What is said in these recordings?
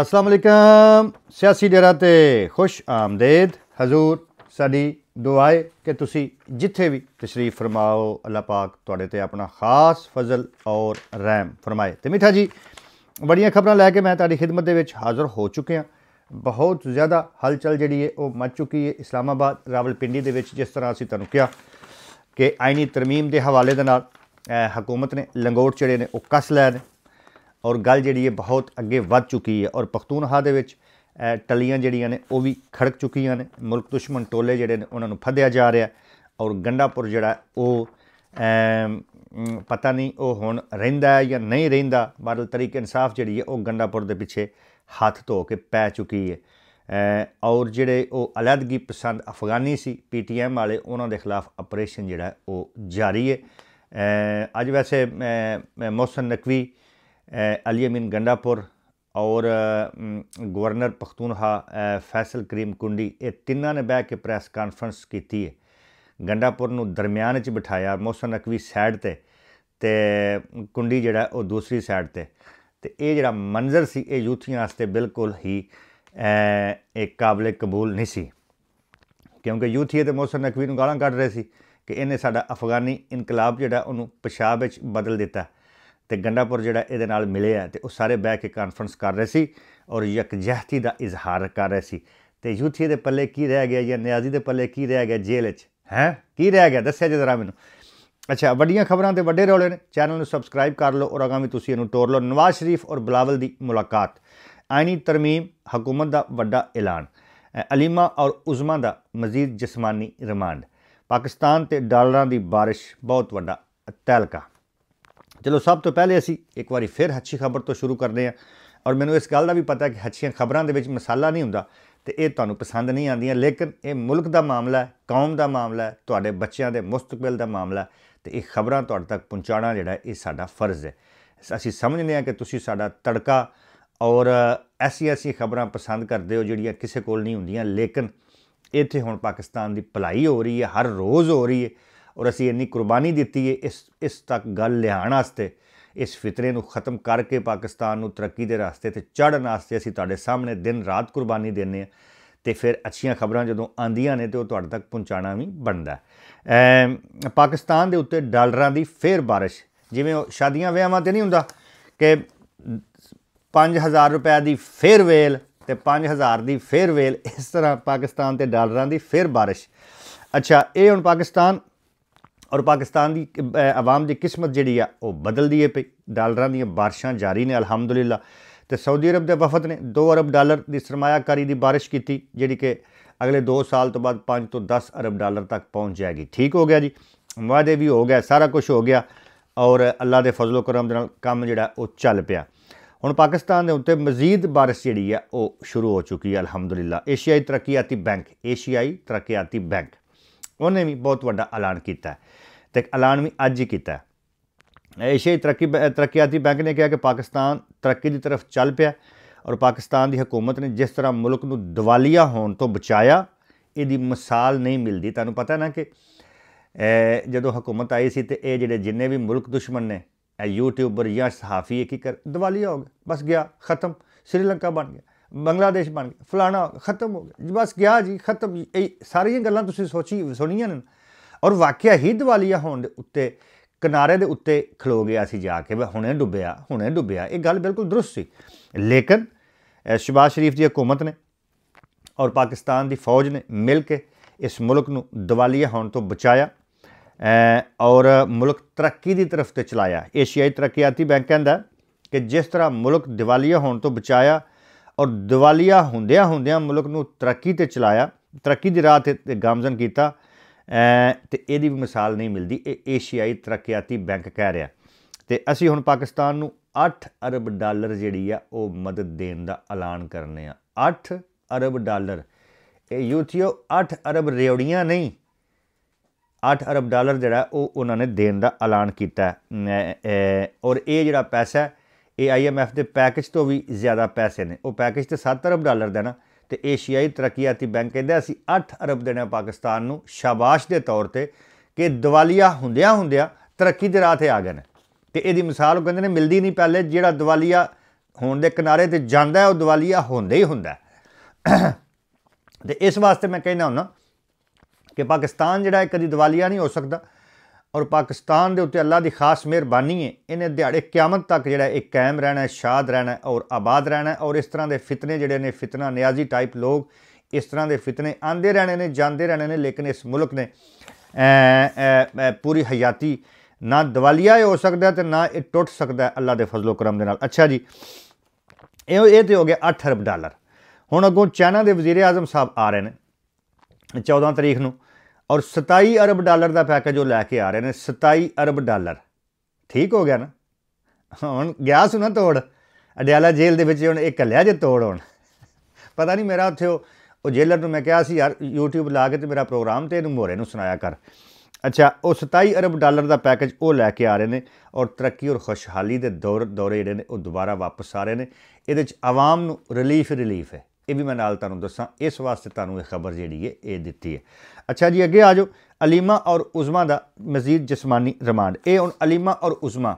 السلام علیکم سیاسی ڈیرہ تو خوش آمدید حضور ساری دعائے کہ تھی جیتے بھی تشریف فرماؤ اللہ پاک تنا خاص فضل اور ریم فرمائے تو میٹھا جی بڑی خبریں لے کے میں تاریخ خدمت کے حاضر ہو چکا بہت زیادہ ہلچل جہی ہے وہ مچ چکی ہے اسلام آباد راول پنڈی کے جس طرح اِس کے آئنی ترمیم کے حوالے کے نا حکومت نے لنگوٹ جڑے نے وہ کس لے ਔਰ ਗੱਲ ਜਿਹੜੀ ਹੈ ਬਹੁਤ ਅੱਗੇ ਵੱਧ ਚੁੱਕੀ ਹੈ ਔਰ ਪਖਤੂਨਹਾ ਦੇ ਵਿੱਚ ਟਲੀਆਂ ਜਿਹੜੀਆਂ ਨੇ ਉਹ ਵੀ ਖੜਕ ਚੁੱਕੀਆਂ ਨੇ ਮੁਲਕ ਦੁਸ਼ਮਣ ਟੋਲੇ ਜਿਹੜੇ ਨੇ ਉਹਨਾਂ ਨੂੰ ਫੱਦਿਆ ਜਾ ਰਿਹਾ ਔਰ ਗੰਡਾਪੁਰ ਜਿਹੜਾ ਉਹ ਪਤਾ ਨਹੀਂ ਉਹ ਹੁਣ ਰਹਿੰਦਾ ਹੈ ਜਾਂ ਨਹੀਂ ਰਹਿੰਦਾ ਬਾਦਲ ਤਰੀਕ ਇਨਸਾਫ ਜਿਹੜੀ ਹੈ ਉਹ ਗੰਡਾਪੁਰ ਦੇ ਪਿੱਛੇ ਹੱਥ ਧੋ ਕੇ ਪੈ ਚੁੱਕੀ ਹੈ ਔਰ ਜਿਹੜੇ ਉਹ ਅਲੱਦਗੀ ਪਸੰਦ ਅਫਗਾਨੀ ਸੀ ਪੀਟੀਐਮ ਵਾਲੇ ਉਹਨਾਂ ਦੇ ਖਿਲਾਫ ਆਪਰੇਸ਼ਨ ਜਿਹੜਾ ਉਹ ਜਾਰੀ ਹੈ ਅੱਜ ਵੈਸੇ ਮੋਸਨ ਨਕਵੀ ਅਲੀ अमीन ਗੰਡਾਪੁਰ ਔਰ ਗਵਰਨਰ ਪਖਤੂਨਹਾ ਫੈਸਲ ਕਰੀਮ ਕੁੰਡੀ ਇਹ ਤਿੰਨਾਂ ਨੇ ਬਹਿ ਕੇ ਪ੍ਰੈਸ ਕਾਨਫਰੰਸ ਕੀਤੀ ਹੈ ਗੰਡਾਪੁਰ ਨੂੰ ਦਰਮਿਆਨ ਵਿੱਚ ਬਿਠਾਇਆ ਮੋਸਨ ਅਕਵੀ ਸਾਈਡ ਤੇ ਤੇ ਕੁੰਡੀ ਜਿਹੜਾ ਉਹ ਦੂਸਰੀ ਸਾਈਡ ਤੇ ਤੇ ਇਹ ਜਿਹੜਾ ਮੰਜ਼ਰ ਸੀ ਇਹ ਯੂਥੀਆਂ ਵਾਸਤੇ ਬਿਲਕੁਲ ਹੀ ਇੱਕ ਕਾਬਲੇ ਕਬੂਲ ਨਹੀਂ ਸੀ ਕਿਉਂਕਿ ਯੂਥੀਏ ਤੇ ਮੋਸਨ ਅਕਵੀ ਨੂੰ ਗਾਲਾਂ ਕੱਢ ਰਹੇ ਸੀ ਕਿ ਇਹਨੇ ਸਾਡਾ ਅਫਗਾਨੀ ਇਨਕਲਾਬ ਜਿਹੜਾ ਉਹਨੂੰ ਪਿਸ਼ਾਬ ਵਿੱਚ ਬਦਲ ਦਿੱਤਾ ਤੇ ਗੰਡਾਪੁਰ ਜਿਹੜਾ ਇਹਦੇ ਨਾਲ ਮਿਲਿਆ ਤੇ ਉਹ ਸਾਰੇ ਬੈਠ ਕੇ ਕਾਨਫਰੰਸ ਕਰ ਰਹੇ ਸੀ ਔਰ ਯਕਜਹਿਤੀ ਦਾ ਇਜ਼ਹਾਰ ਕਰ ਰਹੇ ਸੀ ਤੇ ਯੂਥੀ ਦੇ ਪੱਲੇ ਕੀ ਰਹਿ ਗਿਆ ਜਾਂ ਨਿਆਜ਼ੀ ਦੇ ਪੱਲੇ ਕੀ ਰਹਿ ਗਿਆ ਜੇਲ੍ਹ 'ਚ ਹੈ ਕੀ ਰਹਿ ਗਿਆ ਦੱਸਿਆ ਜਰਾ ਮੈਨੂੰ ਅੱਛਾ ਵੱਡੀਆਂ ਖਬਰਾਂ ਤੇ ਵੱਡੇ ਰੌਲੇ ਨੇ ਚੈਨਲ ਨੂੰ ਸਬਸਕ੍ਰਾਈਬ ਕਰ ਲਓ ਔਰ ਅਗਾਮੀ ਤੁਸੀਂ ਇਹਨੂੰ ਟੋਰ ਲਓ ਨਵਾਜ਼ ਸ਼ਰੀਫ ਔਰ ਬਲਾਵਲ ਦੀ ਮੁਲਾਕਾਤ ਆਇਨੀ ਤਰਮੀਮ ਹਕੂਮਤ ਦਾ ਵੱਡਾ ਐਲਾਨ ਅਲੀਮਾ ਔਰ ਉਜ਼ਮਾ ਦਾ ਮਜ਼ੀਦ ਜਿਸਮਾਨੀ ਰਿਮਾਂਡ ਪਾਕਿਸਤਾਨ ਤੇ ਡਾਲਰਾਂ ਦੀ بارش ਬਹੁਤ ਵੱਡਾ ਤਹਿਲਕਾ ਚਲੋ ਸਭ ਤੋਂ ਪਹਿਲੇ ਅਸੀਂ ਇੱਕ ਵਾਰੀ ਫਿਰ ਹੱਛੀ ਖਬਰ ਤੋਂ ਸ਼ੁਰੂ ਕਰਦੇ ਹਾਂ ਔਰ ਮੈਨੂੰ ਇਸ ਗੱਲ ਦਾ ਵੀ ਪਤਾ ਕਿ ਹੱਛੀਆਂ ਖਬਰਾਂ ਦੇ ਵਿੱਚ ਮਸਾਲਾ ਨਹੀਂ ਹੁੰਦਾ ਤੇ ਇਹ ਤੁਹਾਨੂੰ ਪਸੰਦ ਨਹੀਂ ਆਉਂਦੀਆਂ ਲੇਕਿਨ ਇਹ ਮੁਲਕ ਦਾ ਮਾਮਲਾ ਹੈ ਕੌਮ ਦਾ ਮਾਮਲਾ ਹੈ ਤੁਹਾਡੇ ਬੱਚਿਆਂ ਦੇ ਮੁਸਤਕਬਲ ਦਾ ਮਾਮਲਾ ਹੈ ਤੇ ਇਹ ਖਬਰਾਂ ਤੁਹਾਡੇ ਤੱਕ ਪਹੁੰਚਾਉਣਾ ਜਿਹੜਾ ਇਹ ਸਾਡਾ ਫਰਜ਼ ਹੈ ਅਸੀਂ ਸਮਝਦੇ ਆਂ ਕਿ ਤੁਸੀਂ ਸਾਡਾ ਤੜਕਾ ਔਰ ਐਸੀ ਐਸੀ ਖਬਰਾਂ ਪਸੰਦ ਕਰਦੇ ਹੋ ਜਿਹੜੀਆਂ ਕਿਸੇ ਕੋਲ ਨਹੀਂ ਹੁੰਦੀਆਂ ਲੇਕਿਨ ਇੱਥੇ ਹੁਣ ਪਾਕਿਸਤਾਨ ਦੀ ਭਲਾਈ ਹੋ ਰਹੀ ਹੈ ਹਰ ਰੋਜ਼ ਹੋ ਰਹੀ ਹੈ ਔਰ ਅਸੀਂ ਇੰਨੀ ਕੁਰਬਾਨੀ ਦਿੱਤੀ ਹੈ ਇਸ ਇਸ ਤੱਕ ਗੱਲ ਲਿਆਉਣ ਵਾਸਤੇ ਇਸ ਫਿਤਰੇ ਨੂੰ ਖਤਮ ਕਰਕੇ ਪਾਕਿਸਤਾਨ ਨੂੰ ਤਰੱਕੀ ਦੇ ਰਸਤੇ ਤੇ ਚੜ੍ਹਨ ਵਾਸਤੇ ਅਸੀਂ ਤੁਹਾਡੇ ਸਾਹਮਣੇ ਦਿਨ ਰਾਤ ਕੁਰਬਾਨੀ ਦਿੰਨੇ ਆ ਤੇ ਫਿਰ ਅੱਛੀਆਂ ਖਬਰਾਂ ਜਦੋਂ ਆਂਦੀਆਂ ਨੇ ਤੇ ਉਹ ਤੁਹਾਡੇ ਤੱਕ ਪਹੁੰਚਾਣਾ ਵੀ ਬਣਦਾ ਐ ਪਾਕਿਸਤਾਨ ਦੇ ਉੱਤੇ ਡਾਲਰਾਂ ਦੀ ਫੇਰ بارش ਜਿਵੇਂ ਸ਼ਾਦੀਆਂ ਵਿਆਹਾਂ ਤੇ ਨਹੀਂ ਹੁੰਦਾ ਕਿ 5000 ਰੁਪਏ ਦੀ ਫੇਰ ਵੇਲ ਤੇ 5000 ਦੀ ਫੇਰ ਵੇਲ ਇਸ ਤਰ੍ਹਾਂ ਪਾਕਿਸਤਾਨ ਤੇ ਡਾਲਰਾਂ ਦੀ ਫੇਰ بارش ਅੱਛਾ ਇਹ ਹੁਣ ਪਾਕਿਸਤਾਨ اور پاکستان کی عوام کی قسمت جہی ہے وہ بدل دی ہے پی ڈالر دیا بارشوں جاری نے الحمد للہ تو سعودی عرب کے وفد نے دو ارب ڈالر کی سرمایہ کاری کی بارش کی جی کہ اگلے دو سال تو بعد پانچ تو دس ارب ڈالر تک پہنچ جائے گی ٹھیک ہو گیا جی واعدے بھی ہو گئے سارا کچھ ہو گیا اور فضل و کرم کم جا چل پیا ہوں پاکستان کے اتنے مزید بارش جیڑی ہے وہ شروع ہو چکی ہے الحمد للہ ایشیائی ترقیاتی بینک ایشیائی ترقیاتی بینک ਉਹਨੇ ਵੀ ਬਹੁਤ ਵੱਡਾ انہیں بھی ਤੇ ਐਲਾਨ ਵੀ ਅੱਜ ਹੀ ਕੀਤਾ اجھتا ایشیائی ترقی ترقیاتی بینک نے کہا کہ پاکستان ترقی کی طرف چل پیا اور پاکستان کی حکومت نے جس طرح ملکوں دیوالیا ہون تو بچایا یہ مثال نہیں ملتی تھی پتا نہ کہ جدہ حکومت آئی سی تو یہ جی جنے بھی ملک دشمن نے یوٹیوبر یا صحافی ایک ہی کر دیوالیا ہو گیا بس گیا ختم شری لنکا بن گیا ਬੰਗਲਾਦੇਸ਼ ਬਣ ਗਿਆ ਫਲਾਣਾ ਖਤਮ ਹੋ ਗਿਆ ਬਸ ਗਿਆ ਜੀ ਖਤਮ ਇਹ ਸਾਰੀਆਂ ਗੱਲਾਂ ਤੁਸੀਂ ਸੋਚੀ ਸੁਣੀਆਂ ਨੇ ਔਰ ਵਾਕਿਆ ਹੀ ਦਿਵਾਲੀਆ ਹੋਣ ਦੇ ਉੱਤੇ ਕਿਨਾਰੇ ਦੇ ਉੱਤੇ ਖਲੋ ਗਿਆ ਸੀ ਜਾ ਕੇ ਹੁਣੇ ਡੁੱਬਿਆ ਹੁਣੇ ਡੁੱਬਿਆ ਇਹ ਗੱਲ ਬਿਲਕੁਲ ਦਰੁਸਤ ਸੀ ਲੇਕਿਨ ਸ਼ਿਬਾਸ਼ ਸ਼ਰੀਫ ਦੀ ਹਕੂਮਤ ਨੇ ਔਰ ਪਾਕਿਸਤਾਨ ਦੀ ਫੌਜ ਨੇ ਮਿਲ ਕੇ ਇਸ ਮੁਲਕ ਨੂੰ ਦਿਵਾਲੀਆ ਹੋਣ ਤੋਂ ਬਚਾਇਆ ਔਰ ਮੁਲਕ ਤਰੱਕੀ ਦੀ ਤਰਫ ਤੇ ਚਲਾਇਆ ਏਸ਼ੀਆਈ ਤਰੱਕੀਆਤੀ ਬੈਂਕ ਕਹਿੰਦਾ ਕਿ ਜਿਸ ਤਰ੍ਹਾਂ ਮੁਲਕ ਦਿਵਾਲੀਆ ਹੋਣ ਤੋਂ ਬਚਾਇਆ ਔਰ ਦਿਵਾਲੀਆ ਹੁੰਦਿਆਂ ਹੁੰਦਿਆਂ ਮੁਲਕ ਨੂੰ ਤਰੱਕੀ ਤੇ ਚਲਾਇਆ ਤਰੱਕੀ ਦੀ ਰਾਹ ਤੇ ਗਾਮਜ਼ਨ ਕੀਤਾ ਤੇ ਇਹਦੀ ਵੀ ਮਿਸਾਲ ਨਹੀਂ ਮਿਲਦੀ ਇਹ ਏਸ਼ੀਆਈ ਤਰੱਕੀਆਤੀ ਬੈਂਕ ਕਹਿ ਰਿਹਾ ਤੇ ਅਸੀਂ ਹੁਣ ਪਾਕਿਸਤਾਨ ਨੂੰ 8 ਅਰਬ ਡਾਲਰ ਜਿਹੜੀ ਆ ਉਹ ਮਦਦ ਦੇਣ ਦਾ ਐਲਾਨ ਕਰਨੇ ਆ 8 ਅਰਬ ਡਾਲਰ ਇਹ ਯੂਥੀਓ 8 ਅਰਬ ਰਿਓੜੀਆਂ ਨਹੀਂ 8 ਅਰਬ ਡਾਲਰ ਜਿਹੜਾ ਉਹ ਉਹਨਾਂ ਨੇ ਦੇਣ ਦਾ ਐਲਾਨ ਕੀਤਾ ਔਰ ਇਹ ਜਿਹੜਾ ਪੈਸਾ ਇਹ ਆਈਐਮਐਫ ਦੇ ਪੈਕੇਜ ਤੋਂ ਵੀ ਜ਼ਿਆਦਾ ਪੈਸੇ ਨੇ ਉਹ ਪੈਕੇਜ ਤੇ 7 ਅਰਬ ਡਾਲਰ ਦਾ ਨਾ ਤੇ ਏਸ਼ੀਆਈ ਤਰੱਕੀਆਤੀ ਬੈਂਕ ਕਹਿੰਦਾ ਅਸੀਂ 8 ਅਰਬ ਦੇਣਾ ਪਾਕਿਸਤਾਨ ਨੂੰ ਸ਼ਾਬਾਸ਼ ਦੇ ਤੌਰ ਤੇ ਕਿ ਦਿਵਾਲੀਆ ਹੁੰਦਿਆਂ ਹੁੰਦਿਆਂ ਤਰੱਕੀ ਦੇ ਰਾਹ ਤੇ ਆ ਗਏ ਨੇ ਤੇ ਇਹਦੀ ਮਿਸਾਲ ਉਹ ਕਹਿੰਦੇ ਨੇ ਮਿਲਦੀ ਨਹੀਂ ਪਹਿਲੇ ਜਿਹੜਾ ਦਿਵਾਲੀਆ ਹੋਣ ਦੇ ਕਿਨਾਰੇ ਤੇ ਜਾਂਦਾ ਹੈ ਉਹ ਦਿਵਾਲੀਆ ਹੁੰਦਾ ਹੀ ਹੁੰਦਾ ਤੇ ਇਸ ਵਾਸਤੇ ਮੈਂ ਕਹਿੰਦਾ ਹਾਂ ਨਾ ਕਿ ਪਾਕਿਸਤਾਨ ਜਿਹੜਾ ਹੈ ਕਦੀ ਦਿਵਾਲੀਆ ਨਹੀਂ ਹੋ ਸਕਦਾ ਔਰ ਪਾਕਿਸਤਾਨ ਦੇ ਉੱਤੇ ਅੱਲਾ ਦੀ ਖਾਸ ਮਿਹਰਬਾਨੀ ਹੈ ਇਹਨੇ ਦਿਹਾੜੇ ਕਿਆਮਤ ਤੱਕ ਜਿਹੜਾ ਇਹ ਕਾਇਮ ਰਹਿਣਾ ਹੈ ਸ਼ਾਦ ਰਹਿਣਾ ਹੈ ਔਰ ਆਬਾਦ ਰਹਿਣਾ ਹੈ ਔਰ ਇਸ ਤਰ੍ਹਾਂ ਦੇ ਫਿਤਨੇ ਜਿਹੜੇ ਨੇ ਫਿਤਨਾ ਨਿਆਜ਼ੀ ਟਾਈਪ ਲੋਕ ਇਸ ਤਰ੍ਹਾਂ ਦੇ ਫਿਤਨੇ ਆਂਦੇ ਰਹਿਣੇ ਨੇ ਜਾਂਦੇ ਰਹਿਣੇ ਨੇ ਲੇਕਿਨ ਇਸ ਮੁਲਕ ਨੇ ਪੂਰੀ ਹਯਾਤੀ ਨਾ ਦਿਵਾਲੀਆ ਹੋ ਸਕਦਾ ਤੇ ਨਾ ਇਹ ਟੁੱਟ ਸਕਦਾ ਅੱਲਾ ਦੇ ਫਜ਼ਲੋ ਕਰਮ ਦੇ ਨਾਲ ਅੱਛਾ ਜੀ ਇਹ ਇਹ ਤੇ ਹੋ ਗਿਆ 8 ਅਰਬ ਡਾਲਰ ਹੁਣ ਅੱਗੋਂ ਚਾਈਨਾ ਦੇ ਵਜ਼ੀਰ ਆਜ਼ਮ ਸਾਹਿਬ ਆ ਰਹੇ ਨੇ 14 ਤਰੀਕ ਨੂੰ ਔਰ 27 ਅਰਬ ਡਾਲਰ ਦਾ ਪੈਕੇਜ ਉਹ ਲੈ ਕੇ ਆ ਰਹੇ ਨੇ 27 ਅਰਬ ਡਾਲਰ ਠੀਕ ਹੋ ਗਿਆ ਨਾ ਹੁਣ ਗਿਆ ਸੁਣਾ ਤੋੜ ਅਡਿਆਲਾ ਜੇਲ੍ਹ ਦੇ ਵਿੱਚ ਹੁਣ ਇਹ ਕੱਲਿਆ ਜੇ ਤੋੜ ਹੁਣ ਪਤਾ ਨਹੀਂ ਮੇਰਾ ਉੱਥੇ ਉਹ ਜੇਲਰ ਨੂੰ ਮੈਂ ਕਿਹਾ ਸੀ ਯਾਰ YouTube ਲਾ ਕੇ ਤੇ ਮੇਰਾ ਪ੍ਰੋਗਰਾਮ ਤੇ ਇਹਨੂੰ ਮੋਰੇ ਨੂੰ ਸੁਣਾਇਆ ਕਰ ਅੱਛਾ ਉਹ 27 ਅਰਬ ਡਾਲਰ ਦਾ ਪੈਕੇਜ ਉਹ ਲੈ ਕੇ ਆ ਰਹੇ ਨੇ ਔਰ ਤਰੱਕੀ ਔਰ ਖੁਸ਼ਹਾਲੀ ਦੇ ਦੌਰ ਦੌਰੇ ਜਿਹੜੇ ਨੇ ਉਹ ਦੁਬਾਰਾ ਵਾਪਸ ਆ ਰਹੇ ਨੇ ਇਹਦੇ ਵਿੱਚ ਆਵਾਮ ਨੂੰ ਰਿਲੀਫ ਰਿਲੀਫ ਹੈ ਇਹ ਵੀ ਮੈਂ ਨਾਲ ਤੁਹਾਨੂੰ ਦੱਸਾਂ ਇਸ ਵਾਸਤੇ ਤੁਹਾਨੂੰ ਇਹ ਖਬਰ ਜਿਹੜੀ ਹੈ ਇਹ ਦਿੱਤੀ ਹੈ ਅੱਛਾ ਜੀ ਅੱਗੇ ਆ ਜਾਓ ਅਲੀਮਾ ਔਰ ਉਜ਼ਮਾ ਦਾ ਮਜ਼ੀਦ ਜਿਸਮਾਨੀ ਰਿਮਾਂਡ ਇਹ ਹੁਣ ਅਲੀਮਾ ਔਰ ਉਜ਼ਮਾ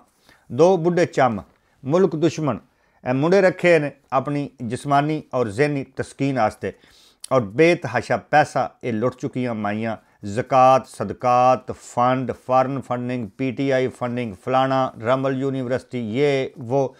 ਦੋ ਬੁੱਢੇ ਚੰਮ ਮੁਲਕ ਦੁਸ਼ਮਣ ਇਹ ਮੁੰਡੇ ਰੱਖੇ ਨੇ ਆਪਣੀ ਜਿਸਮਾਨੀ ਔਰ ਜ਼ਿਹਨੀ ਤਸਕੀਨ ਵਾਸਤੇ ਔਰ ਬੇਤਹਾਸ਼ਾ ਪੈਸਾ ਇਹ ਲੁੱਟ ਚੁੱਕੀਆਂ ਮਾਈਆਂ ਜ਼ਕਾਤ ਸਦਕਾਤ fund foreign funding PTI funding ਫਲਾਣਾ ਰਮਲ ਯੂਨੀਵਰਸਿਟੀ ਇਹ ਉਹ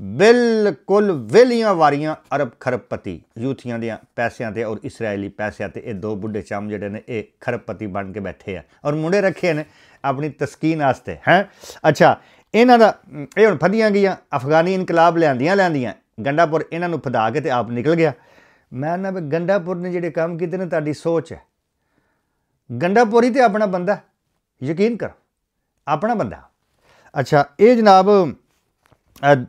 ਬਿਲਕੁਲ ਵਿਲੀਆਂ ਵਾਰੀਆਂ ਅਰਬ ਖਰਪਤੀ ਯੂਥੀਆਂ ਦੇ ਪੈਸਿਆਂ ਤੇ ਔਰ ਇਸرائیਲੀ ਪੈਸਿਆਂ ਤੇ ਇਹ ਦੋ ਬੁੱਢੇ ਚਾਮ ਜਿਹੜੇ ਨੇ ਇਹ ਖਰਪਤੀ ਬਣ ਕੇ ਬੈਠੇ ਆ ਔਰ ਮੁੰਡੇ ਰੱਖੇ ਨੇ ਆਪਣੀ ਤਸਕੀਨ ਵਾਸਤੇ ਹੈ ਅੱਛਾ ਇਹਨਾਂ ਦਾ ਇਹ ਹੁਣ ਫਦੀਆਂ ਗਈਆਂ ਅਫਗਾਨੀ ਇਨਕਲਾਬ ਲਿਆਂਦੀਆਂ ਲਿਆਂਦੀਆਂ ਗੰਡਾਪੁਰ ਇਹਨਾਂ ਨੂੰ ਫਦਾ ਕੇ ਤੇ ਆਪ ਨਿਕਲ ਗਿਆ ਮੈਂ ਨਾ ਗੰਡਾਪੁਰ ਨੇ ਜਿਹੜੇ ਕੰਮ ਕੀਤੇ ਨੇ ਤੁਹਾਡੀ ਸੋਚ ਹੈ ਗੰਡਾਪੁਰ ਹੀ ਤੇ ਆਪਣਾ ਬੰਦਾ ਯਕੀਨ ਕਰ ਆਪਣਾ ਬੰਦਾ ਅੱਛਾ ਇਹ ਜਨਾਬ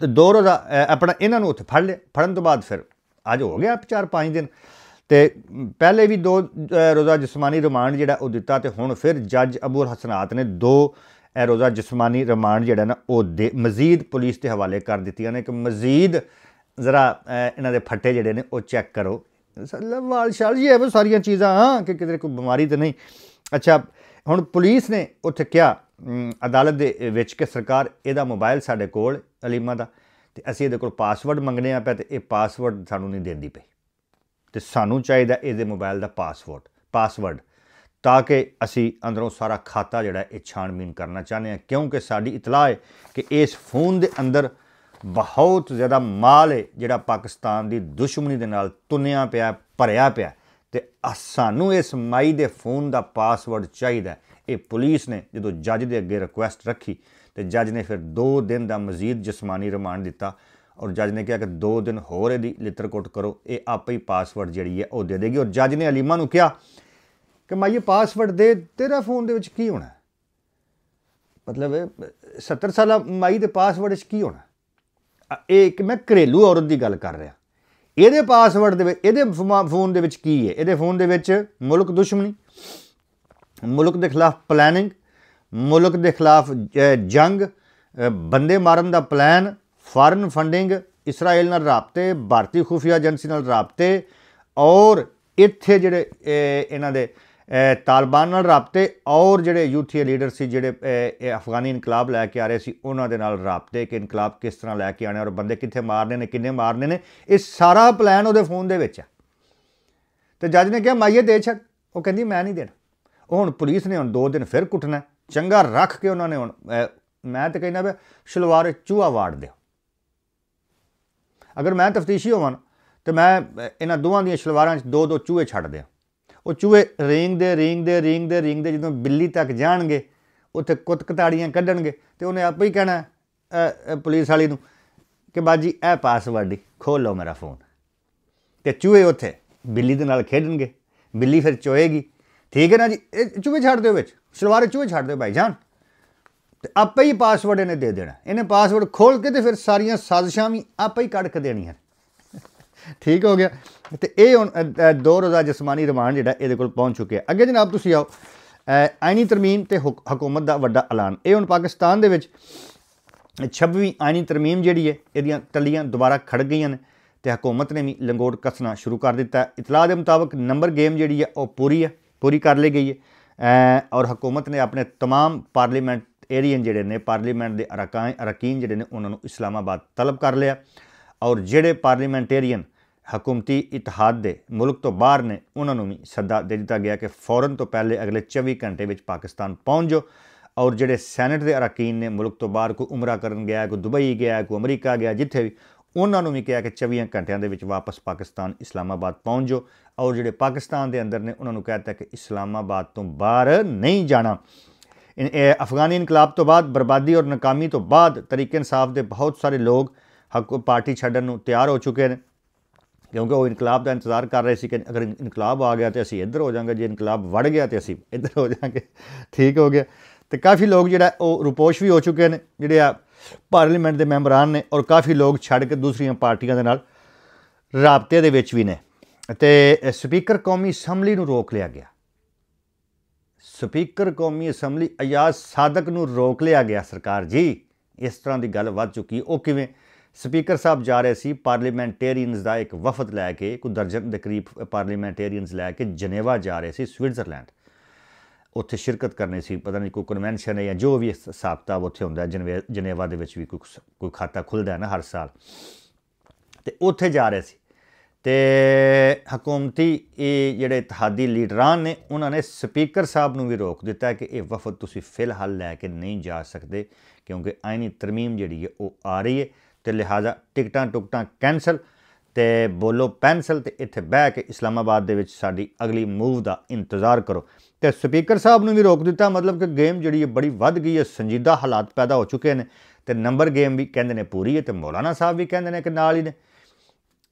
ਦੋ ਰੋਜ਼ਾ ਆਪਣਾ ਇਹਨਾਂ ਨੂੰ ਉੱਥੇ ਫੜ ਲਿਆ ਫੜਨ ਤੋਂ ਬਾਅਦ ਫਿਰ ਅੱਜ ਹੋ ਗਿਆ 4-5 ਦਿਨ ਤੇ ਪਹਿਲੇ ਵੀ ਦੋ ਰੋਜ਼ਾ ਜਿਸਮਾਨੀ ਰਿਮਾਂਡ ਜਿਹੜਾ ਉਹ ਦਿੱਤਾ ਤੇ ਹੁਣ ਫਿਰ ਜੱਜ ਅਬੂਲ ਹਸਨਾਤ ਨੇ ਦੋ ਇਹ ਰੋਜ਼ਾ ਜਿਸਮਾਨੀ ਰਿਮਾਂਡ ਜਿਹੜਾ ਨਾ ਉਹ ਮਜ਼ੀਦ ਪੁਲਿਸ ਦੇ ਹਵਾਲੇ ਕਰ ਦਿੱਤੀਆਂ ਨੇ ਕਿ ਮਜ਼ੀਦ ਜ਼ਰਾ ਇਹਨਾਂ ਦੇ ਫੱਟੇ ਜਿਹੜੇ ਨੇ ਉਹ ਚੈੱਕ ਕਰੋ ਵਾਲ ਸ਼ਾਲ ਜੀ ਇਹ ਸਾਰੀਆਂ ਚੀਜ਼ਾਂ ਹਾਂ ਕਿ ਕਿਤੇ ਕੋਈ ਬਿਮਾਰੀ ਤੇ ਨਹੀਂ ਅੱਛਾ ਹੁਣ ਪੁਲਿਸ ਨੇ ਉੱਥੇ ਕਿਹਾ ਅਦਾਲਤ ਦੇ ਵਿੱਚ ਕਿ ਸਰਕਾਰ ਇਹਦਾ ਮੋਬਾਈਲ ਸਾਡੇ ਕੋਲ ਅਲੀਮਾ ਦਾ ਤੇ ਅਸੀਂ ਇਹਦੇ ਕੋਲ ਪਾਸਵਰਡ ਮੰਗਨੇ ਆ ਪਿਆ ਤੇ ਇਹ ਪਾਸਵਰਡ ਸਾਨੂੰ ਨਹੀਂ ਦਿੰਦੀ ਪਈ ਤੇ ਸਾਨੂੰ ਚਾਹੀਦਾ ਇਹਦੇ ਮੋਬਾਈਲ ਦਾ ਪਾਸਵਰਡ ਪਾਸਵਰਡ ਤਾਂ ਕਿ ਅਸੀਂ ਅੰਦਰੋਂ ਸਾਰਾ ਖਾਤਾ ਜਿਹੜਾ ਇਹ ਛਾਣਬੀਨ ਕਰਨਾ ਚਾਹੁੰਦੇ ਆ ਕਿਉਂਕਿ ਸਾਡੀ ਇਤਲਾਹ ਹੈ ਕਿ ਇਸ ਫੋਨ ਦੇ ਅੰਦਰ ਬਹੁਤ ਜ਼ਿਆਦਾ ਮਾਲ ਹੈ ਜਿਹੜਾ ਪਾਕਿਸਤਾਨ ਦੀ ਦੁਸ਼ਮਣੀ ਦੇ ਨਾਲ ਤੁੰਨਿਆ ਪਿਆ ਭਰਿਆ ਪਿਆ ਤੇ ਸਾਨੂੰ ਇਸ ਮਾਈ ਦੇ ਫੋਨ ਦਾ ਪਾਸਵਰਡ ਚਾਹੀਦਾ ਇਹ ਪੁਲਿਸ ਨੇ ਜਦੋਂ ਜੱਜ ਦੇ ਅੱਗੇ ਰਿਕੁਐਸਟ ਰੱਖੀ ਤੇ ਜੱਜ ਨੇ ਫਿਰ 2 ਦਿਨ ਦਾ ਮਜ਼ੀਦ ਜਿਸਮਾਨੀ ਰਿਮਾਂਡ ਦਿੱਤਾ ਔਰ ਜੱਜ ਨੇ ਕਿਹਾ ਕਿ 2 ਦਿਨ ਹੋਰ ਇਹਦੀ ਲਿੱਤਰਕੋਟ ਕਰੋ ਇਹ ਆਪੇ ਹੀ ਪਾਸਵਰਡ ਜਿਹੜੀ ਹੈ ਉਹ ਦੇ ਦੇਗੀ ਔਰ ਜੱਜ ਨੇ ਅਲੀਮਾ ਨੂੰ ਕਿਹਾ ਕਿ ਮਾਈਏ ਪਾਸਵਰਡ ਦੇ ਤੇਰਾ ਫੋਨ ਦੇ ਵਿੱਚ ਕੀ ਹੋਣਾ ਮਤਲਬ 70 ਸਾਲਾ ਮਾਈ ਦੇ ਪਾਸਵਰਡ ਵਿੱਚ ਕੀ ਹੋਣਾ ਇਹ ਇੱਕ ਮੈਂ ਘਰੇਲੂ ਔਰਤ ਦੀ ਗੱਲ ਕਰ ਰਿਹਾ ਇਹਦੇ ਪਾਸਵਰਡ ਦੇ ਵਿੱਚ ਇਹਦੇ ਫੋਨ ਦੇ ਵਿੱਚ ਕੀ ਹੈ ਇਹਦੇ ਫੋਨ ਦੇ ਵਿੱਚ ਮੁਲਕ ਦੁਸ਼ਮਣੀ ਮੁਲਕ ਦੇ ਖਿਲਾਫ ਪਲੈਨਿੰਗ ਮੁਲਕ ਦੇ ਖਿਲਾਫ ਜੰਗ ਬੰਦੇ ਮਾਰਨ ਦਾ ਪਲਾਨ ਫਾਰਨ ਫੰਡਿੰਗ ਇਸਰਾਇਲ ਨਾਲ ਰਾਬਤੇ ਭਾਰਤੀ ਖੁਫੀਆ ਏਜੰਸੀ ਨਾਲ ਰਾਬਤੇ ਔਰ ਇੱਥੇ ਜਿਹੜੇ ਇਹਨਾਂ ਦੇ ਤਾਲਿਬਾਨ ਨਾਲ ਰਾਬਤੇ ਔਰ ਜਿਹੜੇ ਯੂਥੀ ਲੀਡਰ ਸੀ ਜਿਹੜੇ ਅਫਗਾਨੀ ਇਨਕਲਾਬ ਲੈ ਕੇ ਆ ਰਹੇ ਸੀ ਉਹਨਾਂ ਦੇ ਨਾਲ ਰਾਬਤੇ ਕਿ ਇਨਕਲਾਬ ਕਿਸ ਤਰ੍ਹਾਂ ਲੈ ਕੇ ਆਣੇ ਔਰ ਬੰਦੇ ਕਿੱਥੇ ਮਾਰਨੇ ਨੇ ਕਿੰਨੇ ਮਾਰਨੇ ਨੇ ਇਹ ਸਾਰਾ ਪਲਾਨ ਉਹਦੇ ਫੋਨ ਦੇ ਵਿੱਚ ਆ ਤੇ ਜੱਜ ਨੇ ਕਿਹਾ ਮਾਈਏ ਦੇ ਛੱਡ ਉਹ ਕਹਿੰਦੀ ਮੈਂ ਨਹੀਂ ਦੇਣਾ ਉਹ ਹੁਣ ਪੁਲਿਸ ਨੇ ਹੁਣ 2 ਦਿਨ ਫਿਰ ਕੁੱਟਣਾ ਚੰਗਾ ਰੱਖ ਕੇ ਉਹਨਾਂ ਨੇ ਹੁਣ ਮੈਂ ਤਾਂ ਕਹਿੰਦਾ ਵੀ ਸ਼ਲਵਾਰ ਚੂਹਾ ਵਾੜ ਦਿਓ ਅਗਰ ਮੈਂ ਤਫਤੀਸ਼ੀ ਹੋਵਾਂ ਤੇ ਮੈਂ ਇਹਨਾਂ ਦੋਵਾਂ ਦੀਆਂ ਸ਼ਲਵਾਰਾਂ 'ਚ ਦੋ ਦੋ ਚੂਹੇ ਛੱਡ ਦਿਆਂ ਉਹ ਚੂਹੇ ਰਿੰਗ ਦੇ ਰਿੰਗ ਦੇ ਰਿੰਗ ਦੇ ਰਿੰਗ ਦੇ ਜਦੋਂ ਬਿੱਲੀ ਤੱਕ ਜਾਣਗੇ ਉੱਥੇ ਕੁੱਤਕਤਾੜੀਆਂ ਕੱਢਣਗੇ ਤੇ ਉਹਨੇ ਆਪੇ ਹੀ ਕਹਿਣਾ ਪੁਲਿਸ ਵਾਲੀ ਨੂੰ ਕਿ ਬਾਜੀ ਇਹ ਪਾਸਵਰਡ ਖੋਲ ਲਓ ਮੇਰਾ ਫੋਨ ਤੇ ਚੂਹੇ ਉੱਥੇ ਬਿੱਲੀ ਦੇ ਨਾਲ ਖੇਡਣਗੇ ਬਿੱਲੀ ਫਿਰ ਚੋਏਗੀ ਠੀਕ ਹੈ ਨਾ ਜੀ ਇਹ ਚੂਹੇ ਛੱਡ ਦਿਓ ਵਿੱਚ ਸਲਵਾਰ ਚੂਹੇ ਛੱਡ ਦਿਓ ਭਾਈ ਜਾਨ ਤੇ ਆਪੇ ਹੀ ਪਾਸਵਰਡ ਇਹਨੇ ਦੇ ਦੇਣਾ ਇਹਨੇ ਪਾਸਵਰਡ ਖੋਲ ਕੇ ਤੇ ਫਿਰ ਸਾਰੀਆਂ ਸਾਜ਼ਿਸ਼ਾਂ ਵੀ ਆਪੇ ਹੀ ਕੱਢ ਕੇ ਦੇਣੀਆਂ ਠੀਕ ਹੋ ਗਿਆ ਤੇ ਇਹ ਹੁਣ ਦੋ ਰੋਜ਼ਾ ਜਸਮਾਨੀ ਰਿਮਾਂਡ ਜਿਹੜਾ ਇਹਦੇ ਕੋਲ ਪਹੁੰਚ ਚੁੱਕਿਆ ਅੱਗੇ ਜਨਾਬ ਤੁਸੀਂ ਆਓ ਆਇਨੀ ਤਰਮੀਮ ਤੇ ਹਕੂਮਤ ਦਾ ਵੱਡਾ ਐਲਾਨ ਇਹ ਹੁਣ ਪਾਕਿਸਤਾਨ ਦੇ ਵਿੱਚ 26ਵੀਂ ਆਇਨੀ ਤਰਮੀਮ ਜਿਹੜੀ ਹੈ ਇਹਦੀਆਂ ਟੱਲੀਆਂ ਦੁਬਾਰਾ ਖੜ ਗਈਆਂ ਨੇ ਤੇ ਹਕੂਮਤ ਨੇ ਵੀ ਲੰਗੋਟ ਕੱਸਣਾ ਸ਼ੁਰੂ ਕਰ ਦਿੱਤਾ ਇਤਲਾਹ ਦੇ ਮੁਤਾਬਕ ਨੰਬਰ ਗੇਮ ਜਿਹੜੀ ਹੈ ਉਹ ਪੂਰੀ ਹੈ ਪੂਰੀ ਕਰ ਲਈ ਗਈ ਹੈ ਔਰ ਹਕੂਮਤ ਨੇ ਆਪਣੇ तमाम ਪਾਰਲੀਮੈਂਟ ਏਰੀਅਨ ਜਿਹੜੇ ਨੇ ਪਾਰਲੀਮੈਂਟ ਦੇ ਅਰਕਾਨ ਅਰਕੀਨ ਜਿਹੜੇ ਨੇ ਉਹਨਾਂ ਨੂੰ ਇਸਲਾਮਾਬਾਦ ਤਲਬ ਕਰ ਲਿਆ ਔਰ ਜਿਹੜੇ ਪਾਰਲੀਮੈਂਟੇਰੀਅਨ ਹਕੂਮਤੀ ਇਤਿਹਾਦ ਦੇ ਮੁਲਕ ਤੋਂ ਬਾਹਰ ਨੇ ਉਹਨਾਂ ਨੂੰ ਵੀ ਸੱਦਾ ਦੇ ਦਿੱਤਾ ਗਿਆ ਕਿ ਫੌਰਨ ਤੋਂ ਪਹਿਲੇ ਅਗਲੇ 24 ਘੰਟੇ ਵਿੱਚ ਪਾਕਿਸਤਾਨ ਪਹੁੰਚ ਜਾਓ ਔਰ ਜਿਹੜੇ ਸੈਨੇਟ ਦੇ ਅਰਕੀਨ ਨੇ ਮੁਲਕ ਤੋਂ ਬਾਹਰ ਕੋ ਉਮਰਾ ਕਰਨ ਗਿਆ ਕੋ ਦੁਬਈ ਗਿਆ ਕੋ ਅਮਰੀਕਾ ਗਿਆ ਜਿੱਥੇ ਵੀ ਉਹਨਾਂ ਨੂੰ ਵੀ ਕਿਹਾ ਕਿ 24 ਘੰਟਿਆਂ ਦੇ ਵਿੱਚ ਵਾਪਸ ਪਾਕਿਸਤਾਨ ਇਸਲਾਮਾਬਾਦ ਪਹੁੰਚ ਜਾਓ ਔਰ ਜਿਹੜੇ ਪਾਕਿਸਤਾਨ ਦੇ ਅੰਦਰ ਨੇ ਉਹਨਾਂ ਨੂੰ ਕਹਿਤਾ ਕਿ ਇਸਲਾਮਾਬਾਦ ਤੋਂ ਬਾਹਰ ਨਹੀਂ ਜਾਣਾ ਅਫਗਾਨੀ ਇਨਕਲਾਬ ਤੋਂ ਬਾਅਦ ਬਰਬਾਦੀ ਔਰ ਨਾਕਾਮੀ ਤੋਂ ਬਾਅਦ ਤਰੀਕੇ ਇਨਸਾਫ ਦੇ ਬਹੁਤ ਸਾਰੇ ਲੋਕ ਹੱਕ ਪਾਰਟੀ ਛੱਡਣ ਨੂੰ ਤਿਆਰ ਹੋ ਚੁੱਕੇ ਨੇ ਕਿਉਂਕਿ ਉਹ ਇਨਕਲਾਬ ਦਾ ਇੰਤਜ਼ਾਰ ਕਰ ਰਹੇ ਸੀ ਕਿ ਅਗਰ ਇਨਕਲਾਬ ਆ ਗਿਆ ਤੇ ਅਸੀਂ ਇੱਧਰ ਹੋ ਜਾਾਂਗੇ ਜੇ ਇਨਕਲਾਬ ਵੜ ਗਿਆ ਤੇ ਅਸੀਂ ਇੱਧਰ ਹੋ ਜਾਾਂਗੇ ਠੀਕ ਹੋ ਗਿਆ ਤੇ ਕਾਫੀ ਲੋਕ ਜਿਹੜਾ ਉਹ ਰੁਪੋਸ਼ ਵੀ ਹੋ ਚੁੱਕੇ ਨੇ ਜਿਹੜੇ ਆ ਪਾਰਲੀਮੈਂਟ ਦੇ ਮੈਂਬਰਾਂ ਨੇ ਔਰ ਕਾਫੀ ਲੋਕ ਛੱਡ ਕੇ ਦੂਸਰੀਆਂ ਪਾਰਟੀਆਂ ਦੇ ਨਾਲ ਰਾਬਤੇ ਦੇ ਵਿੱਚ ਵੀ ਨੇ ਤੇ ਸਪੀਕਰ ਕੌਮੀ ਅਸੈਂਬਲੀ ਨੂੰ ਰੋਕ ਲਿਆ ਗਿਆ ਸਪੀਕਰ ਕੌਮੀ ਅਸੈਂਬਲੀ ਅਯਾਜ਼ ਸਾਦਕ ਨੂੰ ਰੋਕ ਲਿਆ ਗਿਆ ਸਰਕਾਰ ਜੀ ਇਸ ਤਰ੍ਹਾਂ ਦੀ ਗੱਲ ਵੱਧ ਚੁੱਕੀ ਉਹ ਕਿਵੇਂ ਸਪੀਕਰ ਸਾਹਿਬ ਜਾ ਰਹੇ ਸੀ ਪਾਰਲੀਮੈਂਟੇਰੀਅਨਸ ਦਾ ਇੱਕ ਵਫਦ ਲੈ ਕੇ ਕੋ ਦਰਜਨ ਦੇ ਕਰੀਬ ਪਾਰਲੀਮੈਂਟੇਰੀਅਨਸ ਲੈ ਕੇ ਜਨੇਵਾ ਜਾ ਰਹੇ ਸੀ ਸਵਿਟਜ਼ਰਲੈਂਡ ਉੱਥੇ ਸ਼ਿਰਕਤ ਕਰਨੀ ਸੀ ਪਤਾ ਨਹੀਂ ਕੋਈ ਕਨਵੈਨਸ਼ਨ ਹੈ ਜਾਂ ਜੋ ਵੀ ਹਿਸਾਬ ਉੱਥੇ ਹੁੰਦਾ ਜਨੇਵਾ ਦੇ ਵਿੱਚ ਵੀ ਕੋਈ ਕੋਈ ਖਾਤਾ ਖੁੱਲਦਾ ਹੈ ਨਾ ਹਰ ਸਾਲ ਤੇ ਉੱਥੇ ਜਾ ਰਹੇ ਸੀ ਤੇ ਹਕੂਮਤੀ ਇਹ ਜਿਹੜੇ ਇਤਿਹਾਦੀ ਲੀਡਰਾਂ ਨੇ ਉਹਨਾਂ ਨੇ ਸਪੀਕਰ ਸਾਹਿਬ ਨੂੰ ਵੀ ਰੋਕ ਦਿੱਤਾ ਕਿ ਇਹ ਵਫਦ ਤੁਸੀਂ ਫਿਲਹਾਲ ਲੈ ਕੇ ਨਹੀਂ ਜਾ ਸਕਦੇ ਕਿਉਂਕਿ ਆਇਨੀ ਤਰਮੀਮ ਜਿਹੜੀ ਹੈ ਉਹ ਆ ਰਹੀ ਹੈ ਤੇ ਲਿਹਾਜ਼ਾ ਟਿਕਟਾਂ ਟੁਕਟਾਂ ਕੈਨਸਲ ਤੇ ਬੋਲੋ ਪੈਨਸਲ ਤੇ ਇੱਥੇ ਬਹਿ ਕੇ ਇਸਲਾਮਾਬਾਦ ਦੇ ਵਿੱਚ ਸਾਡੀ ਅਗਲੀ ਮੂਵ ਦਾ ਇੰਤਜ਼ਾਰ ਕਰੋ ਤੇ ਸਪੀਕਰ ਸਾਹਿਬ ਨੂੰ ਵੀ ਰੋਕ ਦਿੱਤਾ ਮਤਲਬ ਕਿ ਗੇਮ ਜਿਹੜੀ ਹੈ ਬੜੀ ਵੱਧ ਗਈ ਹੈ ਸੰਜੀਦਾ ਹਾਲਾਤ ਪੈਦਾ ਹੋ ਚੁੱਕੇ ਨੇ ਤੇ ਨੰਬਰ ਗੇਮ ਵੀ ਕਹਿੰਦੇ ਨੇ ਪੂਰੀ ਹੈ ਤੇ ਮੌਲਾਨਾ ਸਾਹਿਬ ਵੀ ਕਹਿੰਦੇ ਨੇ ਕਿ ਨਾਲ ਹੀ ਨੇ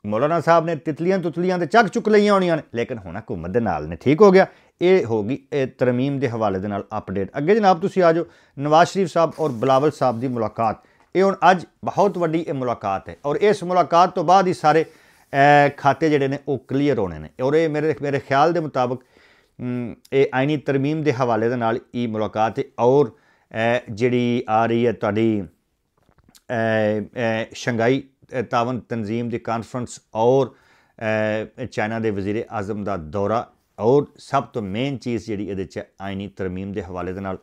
ਮੌਲਾਨਾ ਸਾਹਿਬ ਨੇ ਤਿਤਲੀਆਂ ਤੁਤਲੀਆਂ ਤੇ ਚੱਕ ਚੁੱਕ ਲਈਆਂ ਹੋਣੀਆਂ ਨੇ ਲੇਕਿਨ ਹੁਣ ਹਕੂਮਤ ਦੇ ਨਾਲ ਨੇ ਠੀਕ ਹੋ ਗਿਆ ਇਹ ਹੋ ਗਈ ਇਹ ਤਰਮੀਮ ਦੇ ਹਵਾਲੇ ਦੇ ਨਾਲ ਅਪਡੇਟ ਅੱਗੇ ਜਨਾਬ ਤੁਸੀਂ ਆਜੋ ਨਵਾਜ਼ ਸ਼ਰੀਫ ਸਾਹਿਬ ਔਰ ਬਲਾਵਲ ਸਾਹਿਬ ਦੀ ਮੁਲਾਕਾਤ ਇਹ ਹੁਣ ਅੱਜ ਬਹੁਤ ਵੱਡੀ ਇਹ ਮੁਲਾਕਾਤ ਹੈ ਔਰ ਇਸ ਮੁਲਾਕਾਤ ਤੋਂ ਬਾਅਦ ਹੀ ਸਾਰੇ ਖਾਤੇ ਜਿਹੜੇ ਨੇ ਉਹ ਕਲੀਅਰ ਹੋਣੇ ਨੇ ਔਰ ਇਹ ਮੇਰੇ ਮੇਰੇ ਖਿਆਲ ਦੇ ਮੁਤਾਬਕ ਇਹ ਆਇਨੀ ਤਰਮੀਮ ਦੇ ਹਵਾਲੇ ਦੇ ਨਾਲ ਇਹ ਮੁਲਾਕਾਤ ਹੈ ਔਰ ਜਿਹੜੀ ਆ ਰਹੀ ਹੈ ਤੁਹਾਡੀ ਸ਼ੰਗਾਈ ਤਾਵਨ ਤਨਜ਼ੀਮ ਦੀ ਕਾਨਫਰੰਸ ਔਰ ਚਾਈਨਾ ਦੇ ਵਜ਼ੀਰ ਆਜ਼ਮ ਦਾ ਦੌਰਾ ਔਰ ਸਭ ਤੋਂ ਮੇਨ ਚੀਜ਼ ਜਿਹੜੀ ਇਹਦੇ ਚ ਆਇਨੀ ਤਰਮੀਮ ਦੇ ਹਵਾਲੇ ਦੇ ਨਾਲ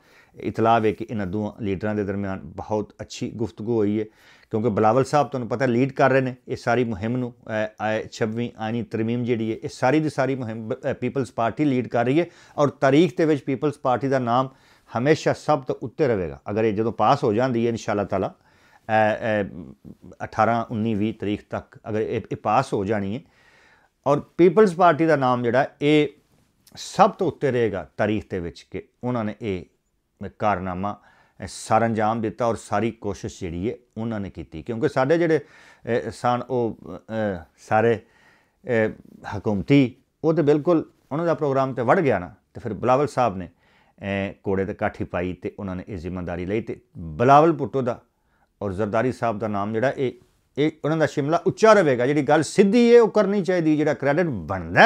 ਇਤਲਾਹ ਹੈ ਕਿ ਇਹਨਾਂ ਦੋ ਲੀਡਰਾਂ ਦੇ ਦਰਮਿਆਨ ਬਹੁਤ ਅੱਛੀ ਗੁਫ਼ਤਗੂ ਹੋਈ ਹੈ ਕਿਉਂਕਿ ਬਲਾਵਲ ਸਾਹਿਬ ਤੁਹਾਨੂੰ ਪਤਾ ਲੀਡ ਕਰ ਰਹੇ ਨੇ ਇਹ ਸਾਰੀ ਮੁਹਿੰਮ ਨੂੰ 26ਵੀਂ ਆਨੀ ਤਰਮੀਮ ਜਿਹੜੀ ਹੈ ਇਹ ਸਾਰੀ ਦੀ ਸਾਰੀ ਮੁਹਿੰਮ ਪੀਪਲਸ ਪਾਰਟੀ ਲੀਡ ਕਰ ਰਹੀ ਹੈ ਔਰ ਤਾਰੀਖ ਦੇ ਵਿੱਚ ਪੀਪਲਸ ਪਾਰਟੀ ਦਾ ਨਾਮ ਹਮੇਸ਼ਾ ਸਭ ਤੋਂ ਉੱਤੇ ਰਹੇਗਾ ਅਗਰ ਇਹ ਜਦੋਂ ਪਾਸ ਹੋ ਜਾਂਦੀ ਹੈ ਇਨਸ਼ਾ ਅੱਲਾਹ ਤਾਲਾ 18 19 20 ਤਰੀਖ ਤੱਕ ਅਗਰ ਇਹ ਪਾਸ ਹੋ ਜਾਣੀ ਹੈ ਔਰ ਪੀਪਲਸ ਪਾਰਟੀ ਦਾ ਨਾਮ ਜਿਹੜਾ ਇਹ ਸਭ ਤੋਂ ਉੱਤੇ ਰਹੇਗਾ ਤਾਰੀਖ ਦੇ ਵਿੱਚ ਕਿ ਉਹਨਾਂ ਨੇ ਇਹ ਕਾਰਨਾਮਾ ਸਰੰਜਾਮ ਦਿੱਤਾ ਔਰ ਸਾਰੀ ਕੋਸ਼ਿਸ਼ ਜਿਹੜੀ ਹੈ ਉਹਨਾਂ ਨੇ ਕੀਤੀ ਕਿਉਂਕਿ ਸਾਡੇ ਜਿਹੜੇ ਸਨ ਉਹ ਸਾਰੇ ਹਕੂਮਤੀ ਉਹ ਤੇ ਬਿਲਕੁਲ ਉਹਨਾਂ ਦਾ ਪ੍ਰੋਗਰਾਮ ਤੇ ਵੜ ਗਿਆ ਨਾ ਤੇ ਫਿਰ ਬਲਾਵਲ ਸਾਹਿਬ ਨੇ ਕੋੜੇ ਤੇ ਕਾਠੀ ਪਾਈ ਤੇ ਉਹਨਾਂ ਨੇ ਇਹ ਜ਼ਿੰਮੇਵਾਰੀ ਲਈ ਤੇ ਬਲਾਵਲ ਪੁੱਟੋ ਦਾ ਔਰ ਜ਼ਰਦਾਰੀ ਸਾਹਿਬ ਦਾ ਨਾਮ ਜਿਹੜਾ ਇਹ ਇਹ ਉਹਨਾਂ ਦਾ ਸ਼ਿਮਲਾ ਉੱਚਾ ਰਹੇਗਾ ਜਿਹੜੀ ਗੱਲ ਸਿੱਧੀ ਹੈ ਉਹ ਕਰਨੀ ਚਾਹੀਦੀ ਜਿਹੜਾ ਕ੍ਰੈਡਿਟ ਬਣਦਾ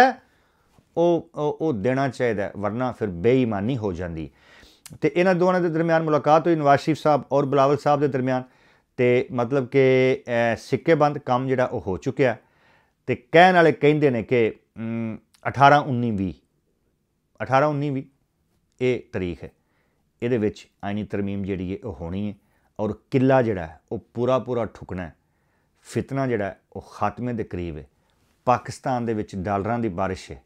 ਉਹ ਉਹ ਦੇਣਾ ਚਾਹੀਦਾ ਵਰਨਾ ਫਿਰ ਬੇਈਮਾਨੀ ਹੋ ਜਾਂਦੀ ਤੇ ਇਹਨਾਂ ਦੋਨਾਂ ਦੇ ਦਰਮਿਆਨ ਮੁਲਾਕਾਤ ਹੋਈ ਨਵਾਜ਼ ਸ਼ਰੀਫ ਸਾਹਿਬ ਔਰ ਬਲਾਵਲ ਸਾਹਿਬ ਦੇ ਦਰਮਿਆਨ ਤੇ ਮਤਲਬ ਕਿ ਸਿੱਕੇਬੰਦ ਕੰਮ ਜਿਹੜਾ ਉਹ ਹੋ ਚੁੱਕਿਆ ਤੇ ਕਹਿਣ ਵਾਲੇ ਕਹਿੰਦੇ ਨੇ ਕਿ 18 19 20 18 19 20 ਇਹ ਤਾਰੀਖ ਹੈ ਇਹਦੇ ਵਿੱਚ ਆਇਨੀ ਤਰਮੀਮ ਜਿਹੜੀ ਹੈ ਉਹ ਹੋਣੀ ਹੈ ਔਰ ਕਿਲਾ ਜਿਹੜਾ ਹੈ ਉਹ ਪੂਰਾ ਪੂਰਾ ਠੁਕਣਾ ਹੈ ਫਿਤਨਾ ਜਿਹੜਾ ਉਹ ਖਾਤਮੇ ਦੇ ਕਰੀਬ ਹੈ ਪਾਕਿਸਤਾਨ ਦੇ ਵਿੱਚ ਡਾਲਰਾਂ ਦੀ ਬਾਰਿਸ਼ ਹੈ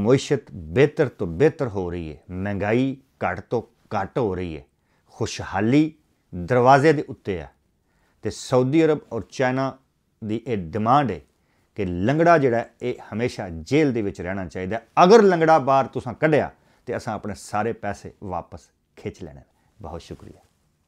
ਮੁਇਸ਼ਤ ਬਿਹਤਰ ਤੋਂ ਬਿਹਤਰ ਹੋ ਰਹੀ ਹੈ ਮਹਿੰਗਾਈ ਘੱਟ ਤੋਂ ਘੱਟ ਹੋ ਰਹੀ ਹੈ ਖੁਸ਼ਹਾਲੀ ਦਰਵਾਜ਼ੇ ਦੇ ਉੱਤੇ ਆ ਤੇ ਸਾਊਦੀ ਅਰਬ ਔਰ ਚਾਈਨਾ ਦੀ ਇਹ ਡਿਮਾਂਡ ਹੈ ਕਿ ਲੰਗੜਾ ਜਿਹੜਾ ਇਹ ਹਮੇਸ਼ਾ ਜੇਲ੍ਹ ਦੇ ਵਿੱਚ ਰਹਿਣਾ ਚਾਹੀਦਾ ਅਗਰ ਲੰਗੜਾ ਬਾਹਰ ਤੁਸੀਂ ਕੱਢਿਆ ਤੇ ਅਸਾਂ ਆਪਣੇ ਸਾਰੇ ਪੈਸੇ ਵਾਪਸ ਖਿੱਚ ਲੈਣੇ ਬਹੁਤ ਸ਼ੁਕਰੀਆ